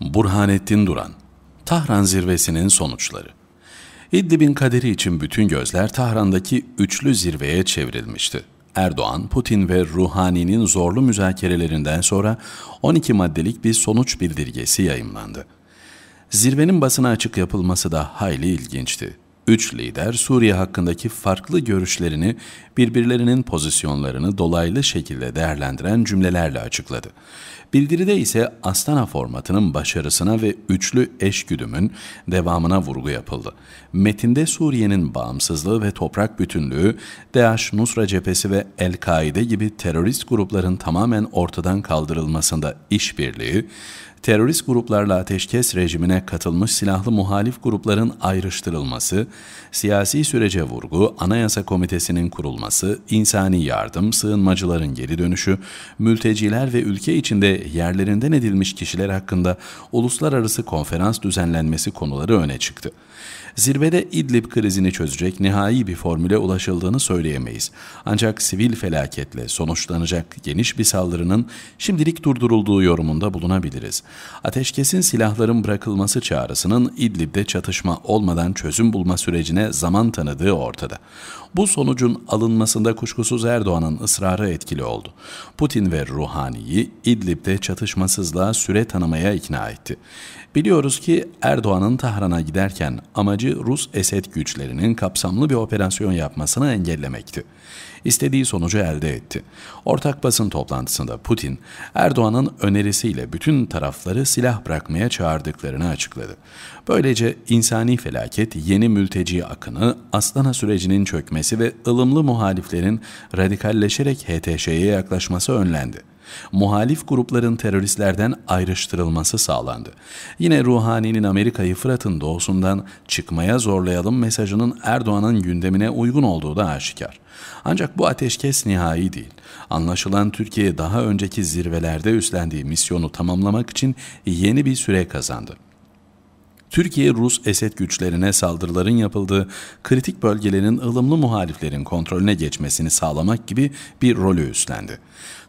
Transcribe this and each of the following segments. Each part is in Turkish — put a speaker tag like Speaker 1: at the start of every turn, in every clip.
Speaker 1: Burhanettin Duran Tahran zirvesinin sonuçları İdlib'in kaderi için bütün gözler Tahran'daki üçlü zirveye çevrilmişti. Erdoğan, Putin ve Ruhani'nin zorlu müzakerelerinden sonra 12 maddelik bir sonuç bildirgesi yayınlandı. Zirvenin basına açık yapılması da hayli ilginçti. Üç lider Suriye hakkındaki farklı görüşlerini birbirlerinin pozisyonlarını dolaylı şekilde değerlendiren cümlelerle açıkladı. Bildiride ise Astana formatının başarısına ve üçlü eşgüdümün devamına vurgu yapıldı. Metinde Suriye'nin bağımsızlığı ve toprak bütünlüğü, DAEŞ, Nusra cephesi ve El-Kaide gibi terörist grupların tamamen ortadan kaldırılmasında işbirliği, terörist gruplarla ateşkes rejimine katılmış silahlı muhalif grupların ayrıştırılması, siyasi sürece vurgu, anayasa komitesinin kurulması, insani yardım, sığınmacıların geri dönüşü, mülteciler ve ülke içinde yerlerinden edilmiş kişiler hakkında uluslararası konferans düzenlenmesi konuları öne çıktı. Zirvede İdlib krizini çözecek nihai bir formüle ulaşıldığını söyleyemeyiz. Ancak sivil felaketle sonuçlanacak geniş bir saldırının şimdilik durdurulduğu yorumunda bulunabiliriz. Ateşkesin silahların bırakılması çağrısının İdlib'de çatışma olmadan çözüm bulma sürecine zaman tanıdığı ortada. Bu sonucun alınmasında kuşkusuz Erdoğan'ın ısrarı etkili oldu. Putin ve Ruhani'yi İdlib'de çatışmasızlığa süre tanımaya ikna etti. Biliyoruz ki Erdoğan'ın Tahran'a giderken amacı Rus Esed güçlerinin kapsamlı bir operasyon yapmasını engellemekti. İstediği sonucu elde etti. Ortak basın toplantısında Putin, Erdoğan'ın önerisiyle bütün taraf safları silah bırakmaya çağırdıklarını açıkladı. Böylece insani felaket, yeni mülteci akını, Aslana sürecinin çökmesi ve ılımlı muhaliflerin radikalleşerek HTŞ'ye yaklaşması önlendi muhalif grupların teröristlerden ayrıştırılması sağlandı. Yine Ruhani'nin Amerika'yı Fırat'ın doğusundan çıkmaya zorlayalım mesajının Erdoğan'ın gündemine uygun olduğu da aşikar. Ancak bu ateşkes nihai değil. Anlaşılan Türkiye daha önceki zirvelerde üstlendiği misyonu tamamlamak için yeni bir süre kazandı. Türkiye-Rus eset güçlerine saldırıların yapıldığı kritik bölgelerin ılımlı muhaliflerin kontrolüne geçmesini sağlamak gibi bir rolü üstlendi.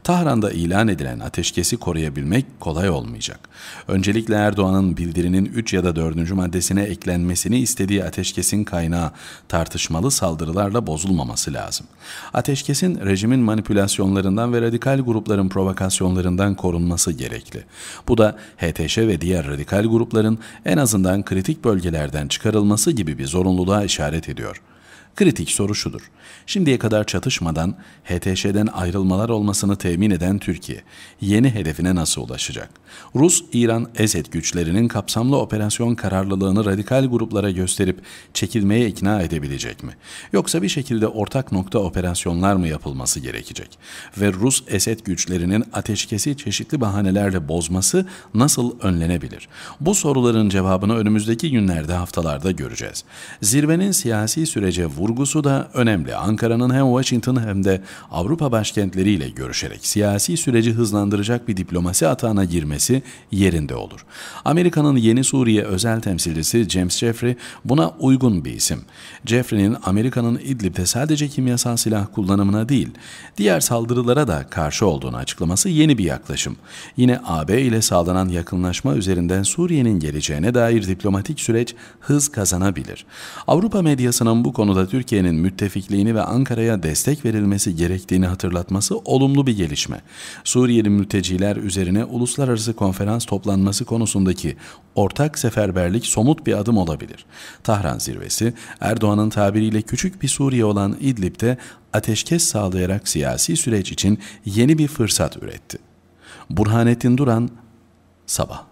Speaker 1: Tahran'da ilan edilen ateşkesi koruyabilmek kolay olmayacak. Öncelikle Erdoğan'ın bildirinin 3 ya da 4. maddesine eklenmesini istediği ateşkesin kaynağı tartışmalı saldırılarla bozulmaması lazım. Ateşkesin rejimin manipülasyonlarından ve radikal grupların provokasyonlarından korunması gerekli. Bu da HTŞ ve diğer radikal grupların en azından kritik bölgelerden çıkarılması gibi bir zorunluluğa işaret ediyor. Kritik soru şudur. Şimdiye kadar çatışmadan HTŞ'den ayrılmalar olmasını temin eden Türkiye yeni hedefine nasıl ulaşacak? Rus, İran, Esed güçlerinin kapsamlı operasyon kararlılığını radikal gruplara gösterip çekilmeye ikna edebilecek mi? Yoksa bir şekilde ortak nokta operasyonlar mı yapılması gerekecek? Ve Rus, Esed güçlerinin ateşkesi çeşitli bahanelerle bozması nasıl önlenebilir? Bu soruların cevabını önümüzdeki günlerde haftalarda göreceğiz. Zirvenin siyasi sürece vurgusu da önemli. Ankara'nın hem Washington hem de Avrupa başkentleriyle görüşerek siyasi süreci hızlandıracak bir diplomasi atağına girmesi yerinde olur. Amerika'nın yeni Suriye özel temsilcisi James Jeffrey buna uygun bir isim. Jeffrey'nin Amerika'nın İdlib'de sadece kimyasal silah kullanımına değil, diğer saldırılara da karşı olduğunu açıklaması yeni bir yaklaşım. Yine AB ile sağlanan yakınlaşma üzerinden Suriye'nin geleceğine dair diplomatik süreç hız kazanabilir. Avrupa medyasının bu konuda Türkiye'nin müttefikliğini ve Ankara'ya destek verilmesi gerektiğini hatırlatması olumlu bir gelişme. Suriyeli mülteciler üzerine uluslararası konferans toplanması konusundaki ortak seferberlik somut bir adım olabilir. Tahran zirvesi Erdoğan'ın tabiriyle küçük bir Suriye olan İdlib'de ateşkes sağlayarak siyasi süreç için yeni bir fırsat üretti. Burhanettin Duran Sabah